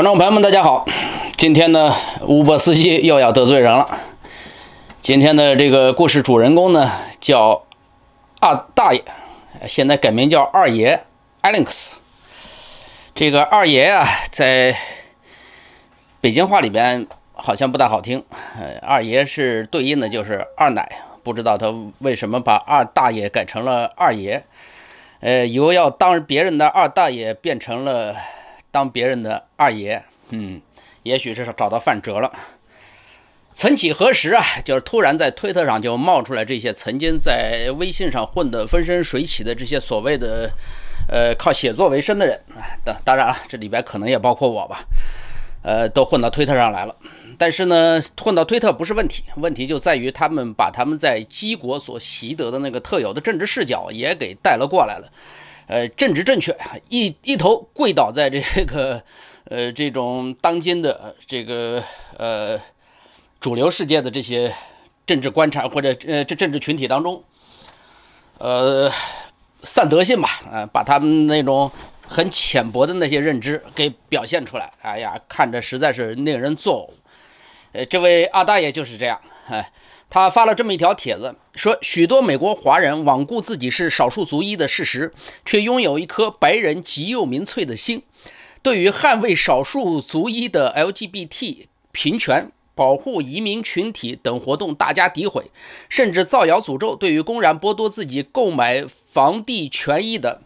观众朋友们，大家好！今天呢，乌波斯基又要得罪人了。今天的这个故事主人公呢，叫二大爷，现在改名叫二爷 Alex。这个二爷啊，在北京话里边好像不大好听。二爷是对应的，就是二奶。不知道他为什么把二大爷改成了二爷，呃，由要当别人的二大爷变成了。当别人的二爷，嗯，也许是找到范哲了。曾几何时啊，就是突然在推特上就冒出来这些曾经在微信上混得风生水起的这些所谓的，呃，靠写作为生的人啊。当当然了，这里边可能也包括我吧，呃，都混到推特上来了。但是呢，混到推特不是问题，问题就在于他们把他们在基国所习得的那个特有的政治视角也给带了过来了。呃，政治正确，一一头跪倒在这个，呃，这种当今的这个，呃，主流世界的这些政治观察或者呃这政治群体当中，呃，散德性吧，啊，把他们那种很浅薄的那些认知给表现出来，哎呀，看着实在是令人作呕，呃，这位二大爷就是这样，哎。他发了这么一条帖子，说许多美国华人罔顾自己是少数族裔的事实，却拥有一颗白人极右民粹的心，对于捍卫少数族裔的 LGBT 平权、保护移民群体等活动，大加诋毁，甚至造谣诅咒。对于公然剥夺自己购买房地权益的，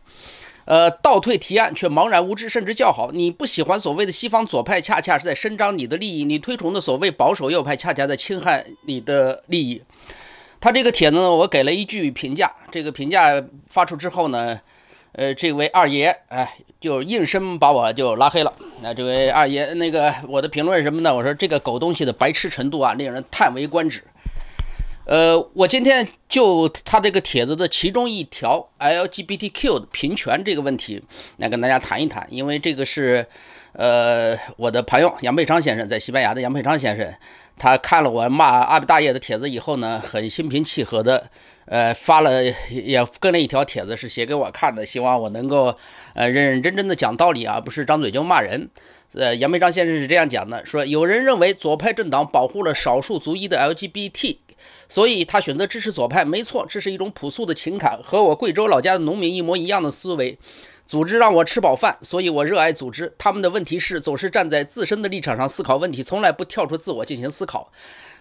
呃，倒退提案却茫然无知，甚至叫好。你不喜欢所谓的西方左派，恰恰是在伸张你的利益；你推崇的所谓保守右派，恰恰在侵害你的利益。他这个帖子呢，我给了一句评价。这个评价发出之后呢，呃，这位二爷哎，就应声把我就拉黑了。那这位二爷，那个我的评论什么呢？我说这个狗东西的白痴程度啊，令人叹为观止。呃，我今天就他这个帖子的其中一条 LGBTQ 平权这个问题来跟大家谈一谈，因为这个是呃我的朋友杨佩昌先生在西班牙的杨佩昌先生，他看了我骂阿比大爷的帖子以后呢，很心平气和的呃发了也跟了一条帖子是写给我看的，希望我能够呃认认真真的讲道理啊，不是张嘴就骂人。呃，杨佩昌先生是这样讲的，说有人认为左派政党保护了少数族裔的 LGBT。所以他选择支持左派，没错，这是一种朴素的情感，和我贵州老家的农民一模一样的思维。组织让我吃饱饭，所以我热爱组织。他们的问题是总是站在自身的立场上思考问题，从来不跳出自我进行思考。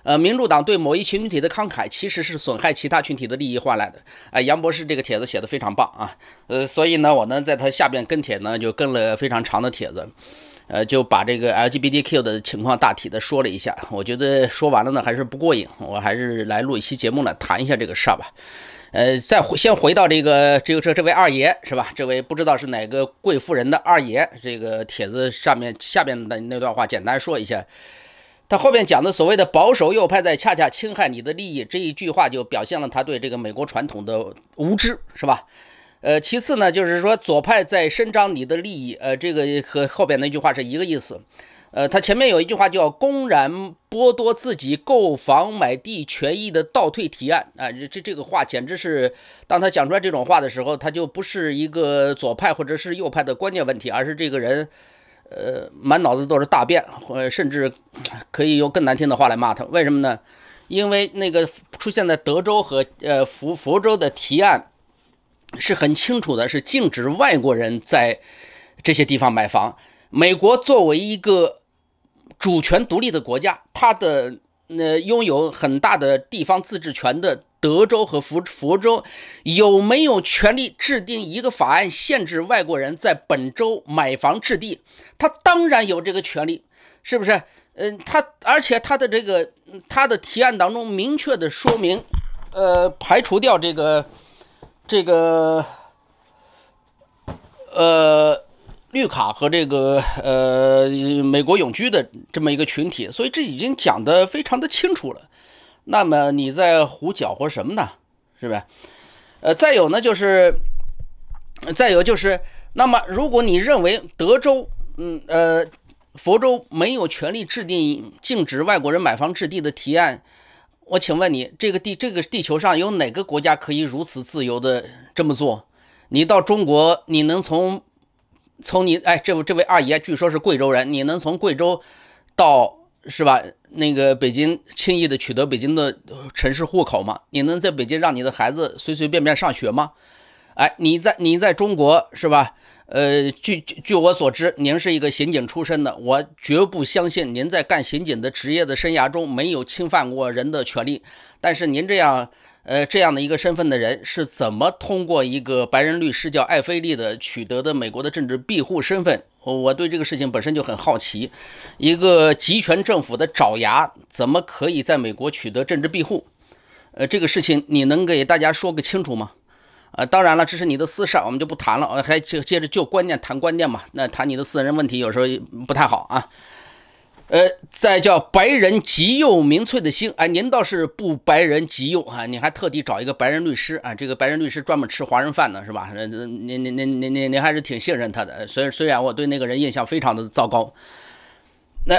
呃，民主党对某一群体的慷慨，其实是损害其他群体的利益换来的。哎，杨博士这个帖子写的非常棒啊。呃，所以呢，我呢在他下边跟帖呢，就跟了非常长的帖子。呃，就把这个 LGBTQ 的情况大体的说了一下。我觉得说完了呢，还是不过瘾，我还是来录一期节目呢，谈一下这个事儿吧。呃，再回先回到这个，只有这这位二爷是吧？这位不知道是哪个贵妇人的二爷，这个帖子上面下边的那段话，简单说一下。他后面讲的所谓的保守右派在恰恰侵害你的利益这一句话，就表现了他对这个美国传统的无知，是吧？呃，其次呢，就是说左派在伸张你的利益，呃，这个和后边那句话是一个意思。呃，他前面有一句话叫公然剥夺自己购房买地权益的倒退提案啊，这这个话简直是，当他讲出来这种话的时候，他就不是一个左派或者是右派的关键问题，而是这个人，呃，满脑子都是大便，呃，甚至可以用更难听的话来骂他。为什么呢？因为那个出现在德州和呃佛佛州的提案。是很清楚的，是禁止外国人在这些地方买房。美国作为一个主权独立的国家，它的呃拥有很大的地方自治权的德州和佛佛州有没有权利制定一个法案限制外国人在本州买房置地？他当然有这个权利，是不是？嗯，他而且它的这个它的提案当中明确的说明，呃，排除掉这个。这个，呃，绿卡和这个呃美国永居的这么一个群体，所以这已经讲的非常的清楚了。那么你在胡搅和什么呢？是不是？呃，再有呢，就是，再有就是，那么如果你认为德州，嗯呃，佛州没有权利制定禁止外国人买房置地的提案。我请问你，这个地这个地球上有哪个国家可以如此自由的这么做？你到中国，你能从，从你哎，这这位二爷据说是贵州人，你能从贵州，到是吧？那个北京轻易的取得北京的城市户口吗？你能在北京让你的孩子随随便便上学吗？哎，你在你在中国是吧？呃，据据据我所知，您是一个刑警出身的，我绝不相信您在干刑警的职业的生涯中没有侵犯过人的权利。但是您这样，呃，这样的一个身份的人，是怎么通过一个白人律师叫艾菲利的取得的美国的政治庇护身份？我对这个事情本身就很好奇，一个集权政府的爪牙怎么可以在美国取得政治庇护？呃，这个事情你能给大家说个清楚吗？呃，当然了，这是你的私事，我们就不谈了。还接接着就观念谈观念嘛，那谈你的私人问题有时候不太好啊。呃，在叫白人极右民粹的星，哎，您倒是不白人极右啊，你还特地找一个白人律师啊，这个白人律师专门吃华人饭的是吧？呃，您您您您您您还是挺信任他的，虽虽然我对那个人印象非常的糟糕，那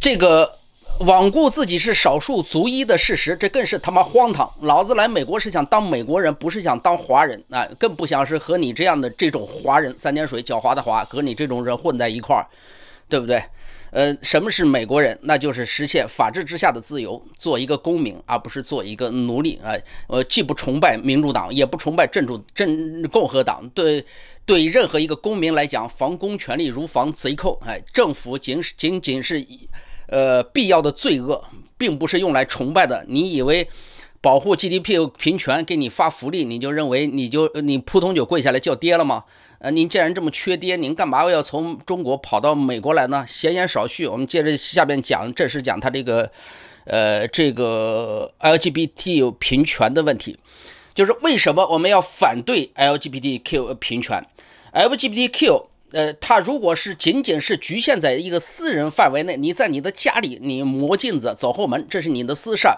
这个。罔顾自己是少数族裔的事实，这更是他妈荒唐。老子来美国是想当美国人，不是想当华人，啊，更不想是和你这样的这种华人三点水狡猾的华，和你这种人混在一块儿，对不对？呃，什么是美国人？那就是实现法治之下的自由，做一个公民，而不是做一个奴隶啊！呃，既不崇拜民主党，也不崇拜政主政共和党。对对，任何一个公民来讲，防公权力如防贼寇。哎，政府仅仅仅是呃，必要的罪恶并不是用来崇拜的。你以为保护 GDP 平权给你发福利，你就认为你就你扑通就跪下来叫爹了吗？呃，您既然这么缺爹，您干嘛要从中国跑到美国来呢？闲言少叙，我们接着下面讲，这是讲他这个呃这个 LGBT 平权的问题，就是为什么我们要反对 LGBTQ 平权？LGBTQ。呃，他如果是仅仅是局限在一个私人范围内，你在你的家里，你磨镜子、走后门，这是你的私事，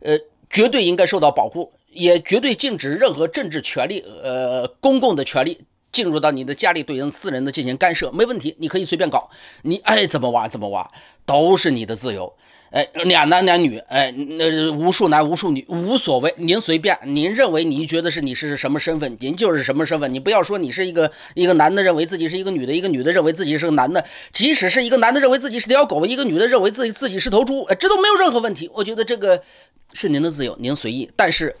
呃，绝对应该受到保护，也绝对禁止任何政治权利、呃，公共的权利进入到你的家里对人私人的进行干涉，没问题，你可以随便搞，你爱怎么挖怎么挖，都是你的自由。哎，两男两女，哎，那无数男无数女无所谓，您随便，您认为您觉得是你是什么身份，您就是什么身份，你不要说你是一个一个男的认为自己是一个女的，一个女的认为自己是个男的，即使是一个男的认为自己是条狗，一个女的认为自己自己是头猪，哎，这都没有任何问题。我觉得这个是您的自由，您随意。但是，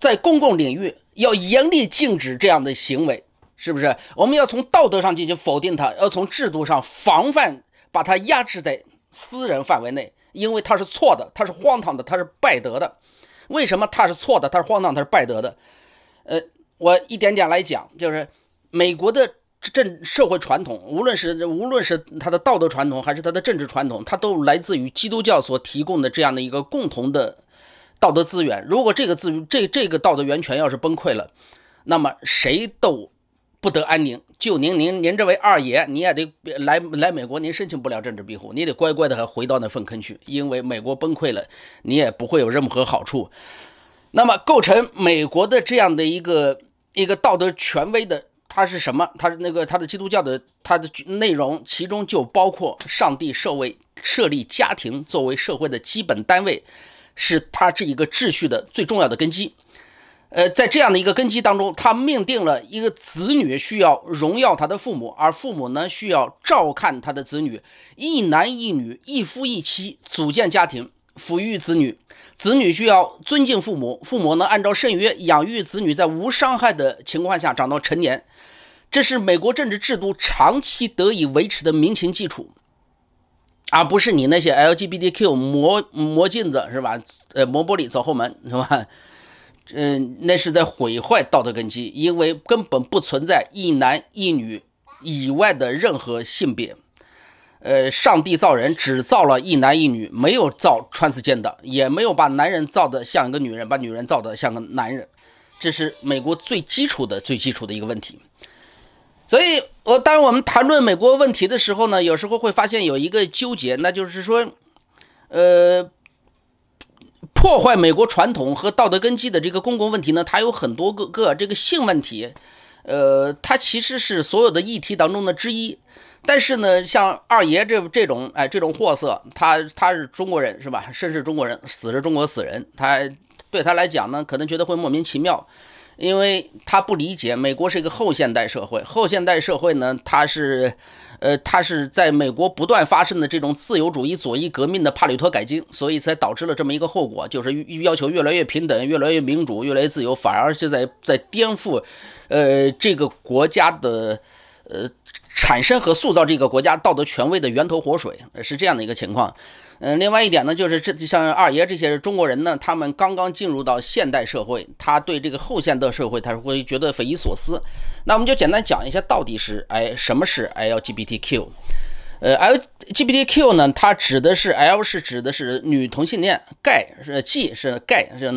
在公共领域要严厉禁止这样的行为，是不是？我们要从道德上进行否定它，要从制度上防范，把它压制在私人范围内。因为它是错的，它是荒唐的，它是败德的。为什么它是错的？它是荒唐，它是败德的。呃，我一点点来讲，就是美国的政社会传统，无论是无论是它的道德传统，还是它的政治传统，它都来自于基督教所提供的这样的一个共同的道德资源。如果这个资这这个道德源泉要是崩溃了，那么谁都。不得安宁。就您您您这位二爷，你也得来来美国，您申请不了政治庇护，你得乖乖的回到那粪坑去。因为美国崩溃了，你也不会有任何好处。那么，构成美国的这样的一个一个道德权威的，它是什么？它那个它的基督教的它的内容，其中就包括上帝设为设立家庭作为社会的基本单位，是它这一个秩序的最重要的根基。呃，在这样的一个根基当中，他命定了一个子女需要荣耀他的父母，而父母呢需要照看他的子女，一男一女，一夫一妻组建家庭，抚育子女，子女需要尊敬父母，父母呢按照圣约养育子女，在无伤害的情况下长到成年，这是美国政治制度长期得以维持的民情基础，而不是你那些 LGBTQ 磨磨镜子是吧？呃，磨玻璃走后门是吧？嗯，那是在毁坏道德根基，因为根本不存在一男一女以外的任何性别。呃，上帝造人只造了一男一女，没有造穿刺间的，也没有把男人造得像一个女人，把女人造得像个男人。这是美国最基础的、最基础的一个问题。所以我当我们谈论美国问题的时候呢，有时候会发现有一个纠结，那就是说，呃。破坏美国传统和道德根基的这个公共问题呢，它有很多个个这个性问题，呃，它其实是所有的议题当中的之一。但是呢，像二爷这这种哎这种货色，他他是中国人是吧？生是中国人，死是中国死人。他对他来讲呢，可能觉得会莫名其妙。因为他不理解，美国是一个后现代社会，后现代社会呢，它是，呃，它是在美国不断发生的这种自由主义、左翼革命的帕累托改进，所以才导致了这么一个后果，就是要求越来越平等、越来越民主、越来越自由，反而是在在颠覆，呃，这个国家的，呃，产生和塑造这个国家道德权威的源头活水，是这样的一个情况。嗯，另外一点呢，就是这像二爷这些中国人呢，他们刚刚进入到现代社会，他对这个后现代社会，他会觉得匪夷所思。那我们就简单讲一下，到底是哎什么是 LGBTQ？呃，LGBTQ 呢，它指的是 L 是指的是女同性恋，G a y 是 G 是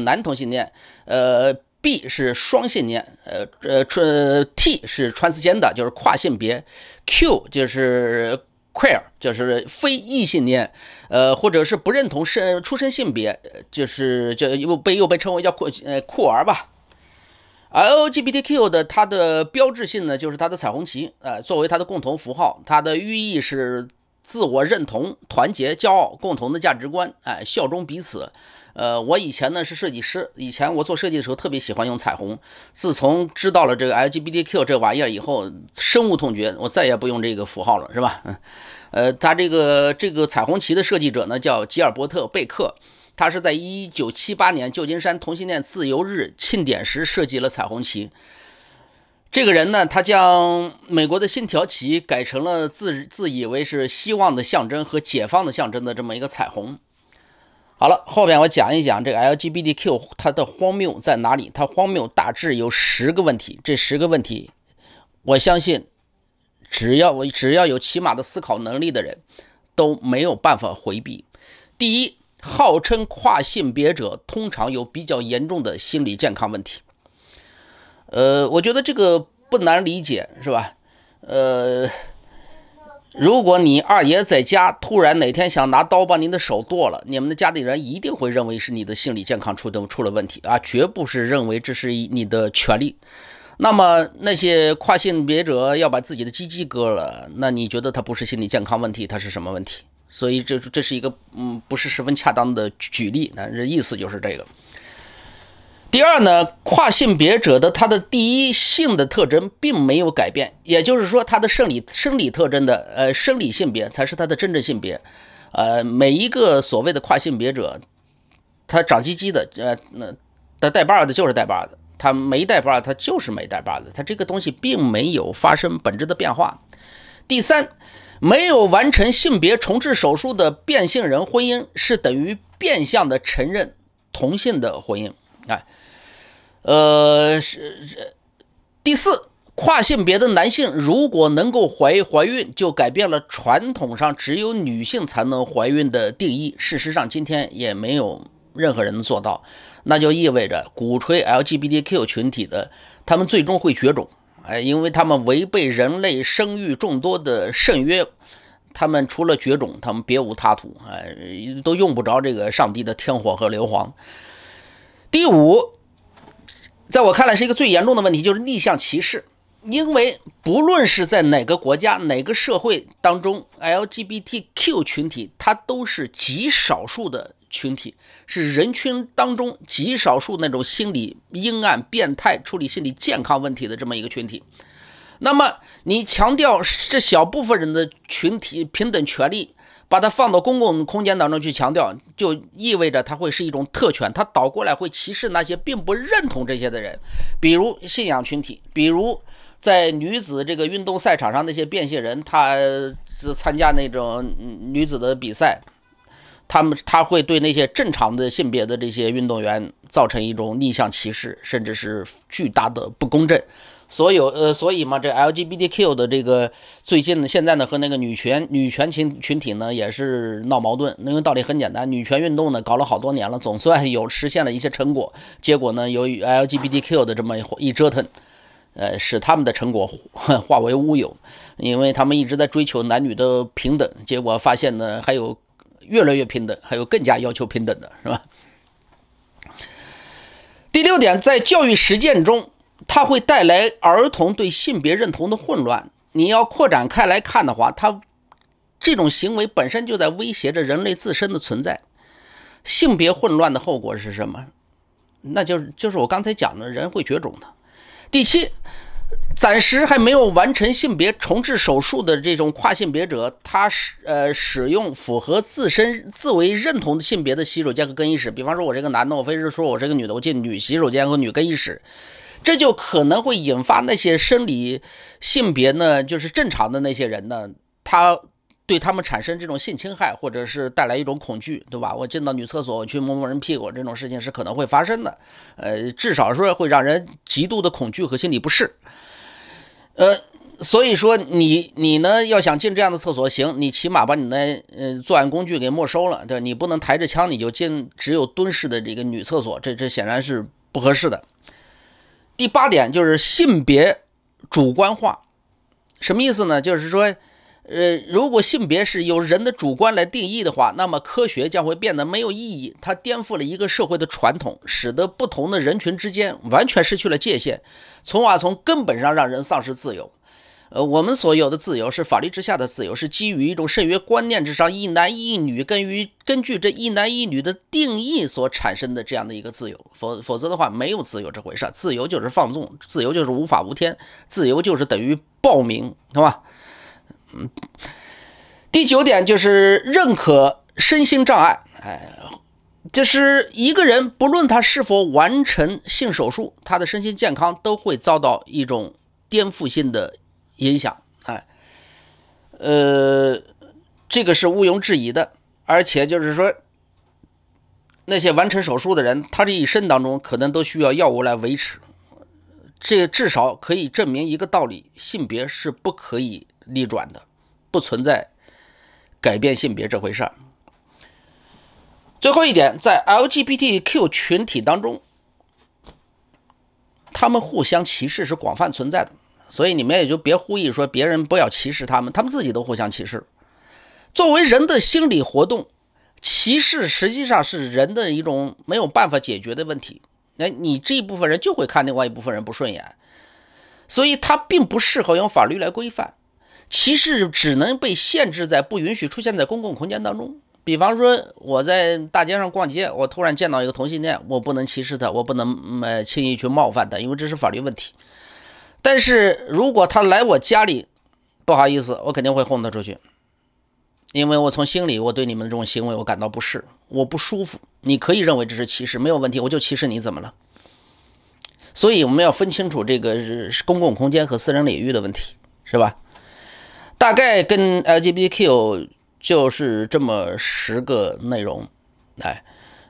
男同性恋，呃，B 是双性恋，呃呃，T 是穿刺间的就是跨性别，Q 就是。queer 就是非异性恋，呃，或者是不认同身，出生性别，就是就又被又被称为叫酷呃酷儿吧。LGBTQ 的它的标志性呢就是它的彩虹旗，呃，作为它的共同符号，它的寓意是自我认同、团结、骄傲、共同的价值观，哎，效忠彼此。呃，我以前呢是设计师，以前我做设计的时候特别喜欢用彩虹。自从知道了这个 LGBTQ 这玩意儿以后，深恶痛绝，我再也不用这个符号了，是吧？嗯。呃，他这个这个彩虹旗的设计者呢叫吉尔伯特·贝克，他是在1978年旧金山同性恋自由日庆典时设计了彩虹旗。这个人呢，他将美国的信条旗改成了自自以为是希望的象征和解放的象征的这么一个彩虹。好了，后面我讲一讲这个 LGBTQ 它的荒谬在哪里？它荒谬大致有十个问题。这十个问题，我相信只要我只要有起码的思考能力的人，都没有办法回避。第一，号称跨性别者通常有比较严重的心理健康问题。呃，我觉得这个不难理解，是吧？呃。如果你二爷在家突然哪天想拿刀把您的手剁了，你们的家里人一定会认为是你的心理健康出的出了问题啊，绝不是认为这是你的权利。那么那些跨性别者要把自己的鸡鸡割了，那你觉得他不是心理健康问题，他是什么问题？所以这这是一个嗯，不是十分恰当的举例，那这意思就是这个。第二呢，跨性别者的他的第一性的特征并没有改变，也就是说，他的生理生理特征的呃生理性别才是他的真正性别。呃，每一个所谓的跨性别者，他长鸡鸡的，呃，那他带把的，就是带把的；他没带把，他就是没带把的。他这个东西并没有发生本质的变化。第三，没有完成性别重置手术的变性人婚姻，是等于变相的承认同性的婚姻。啊，呃，是第四，跨性别的男性如果能够怀怀孕，就改变了传统上只有女性才能怀孕的定义。事实上，今天也没有任何人能做到，那就意味着鼓吹 LGBTQ 群体的他们最终会绝种。哎，因为他们违背人类生育众多的圣约，他们除了绝种，他们别无他途。哎，都用不着这个上帝的天火和硫磺。第五，在我看来是一个最严重的问题，就是逆向歧视。因为不论是在哪个国家、哪个社会当中，LGBTQ 群体它都是极少数的群体，是人群当中极少数那种心理阴暗、变态、处理心理健康问题的这么一个群体。那么你强调是小部分人的群体平等权利。把它放到公共空间当中去强调，就意味着它会是一种特权，它倒过来会歧视那些并不认同这些的人，比如信仰群体，比如在女子这个运动赛场上那些变性人，他参加那种女子的比赛，他们他会对那些正常的性别的这些运动员造成一种逆向歧视，甚至是巨大的不公正。所有呃，所以嘛，这 LGBTQ 的这个最近呢，现在呢和那个女权女权群群体呢也是闹矛盾。因为道理很简单，女权运动呢搞了好多年了，总算有实现了一些成果。结果呢，由于 LGBTQ 的这么一折腾，呃，使他们的成果化为乌有。因为他们一直在追求男女的平等，结果发现呢，还有越来越平等，还有更加要求平等的，是吧？第六点，在教育实践中。它会带来儿童对性别认同的混乱。你要扩展开来看的话，它这种行为本身就在威胁着人类自身的存在。性别混乱的后果是什么？那就是就是我刚才讲的，人会绝种的。第七，暂时还没有完成性别重置手术的这种跨性别者，他使呃使用符合自身自为认同的性别的洗手间和更衣室。比方说，我这个男的，我非是说我这个女的，我进女洗手间和女更衣室。这就可能会引发那些生理性别呢，就是正常的那些人呢，他对他们产生这种性侵害，或者是带来一种恐惧，对吧？我进到女厕所，我去摸摸人屁股，这种事情是可能会发生的。呃，至少说会让人极度的恐惧和心理不适。呃，所以说你你呢，要想进这样的厕所，行，你起码把你的呃作案工具给没收了，对吧？你不能抬着枪你就进，只有蹲式的这个女厕所，这这显然是不合适的。第八点就是性别主观化，什么意思呢？就是说，呃，如果性别是由人的主观来定义的话，那么科学将会变得没有意义。它颠覆了一个社会的传统，使得不同的人群之间完全失去了界限，从而从根本上让人丧失自由。呃，我们所有的自由是法律之下的自由，是基于一种圣约观念之上，一男一女，根于根据这一男一女的定义所产生的这样的一个自由。否否则的话，没有自由这回事儿。自由就是放纵，自由就是无法无天，自由就是等于暴民，对吧？嗯。第九点就是认可身心障碍。哎，就是一个人，不论他是否完成性手术，他的身心健康都会遭到一种颠覆性的。影响，哎，呃，这个是毋庸置疑的，而且就是说，那些完成手术的人，他这一生当中可能都需要药物来维持，这至少可以证明一个道理：性别是不可以逆转的，不存在改变性别这回事儿。最后一点，在 LGBTQ 群体当中，他们互相歧视是广泛存在的。所以你们也就别呼吁说别人不要歧视他们，他们自己都互相歧视。作为人的心理活动，歧视实际上是人的一种没有办法解决的问题。那你这一部分人就会看另外一部分人不顺眼，所以它并不适合用法律来规范。歧视只能被限制在不允许出现在公共空间当中。比方说我在大街上逛街，我突然见到一个同性恋，我不能歧视他，我不能呃轻易去冒犯他，因为这是法律问题。但是如果他来我家里，不好意思，我肯定会轰他出去，因为我从心里我对你们这种行为我感到不适，我不舒服。你可以认为这是歧视，没有问题，我就歧视你，怎么了？所以我们要分清楚这个公共空间和私人领域的问题，是吧？大概跟 LGBTQ 就是这么十个内容，来，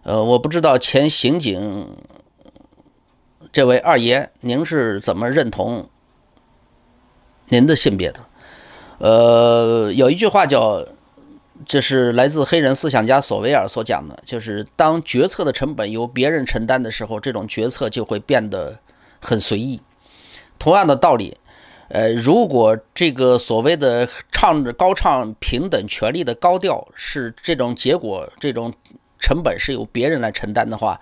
呃，我不知道前刑警。这位二爷，您是怎么认同您的性别的？呃，有一句话叫，这是来自黑人思想家索维尔所讲的，就是当决策的成本由别人承担的时候，这种决策就会变得很随意。同样的道理，呃，如果这个所谓的唱着高唱平等权利的高调，是这种结果，这种成本是由别人来承担的话。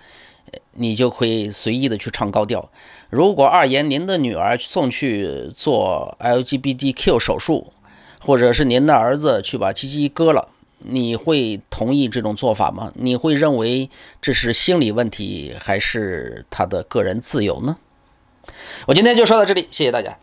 你就可以随意的去唱高调。如果二爷您的女儿送去做 LGBTQ 手术，或者是您的儿子去把鸡鸡割了，你会同意这种做法吗？你会认为这是心理问题，还是他的个人自由呢？我今天就说到这里，谢谢大家。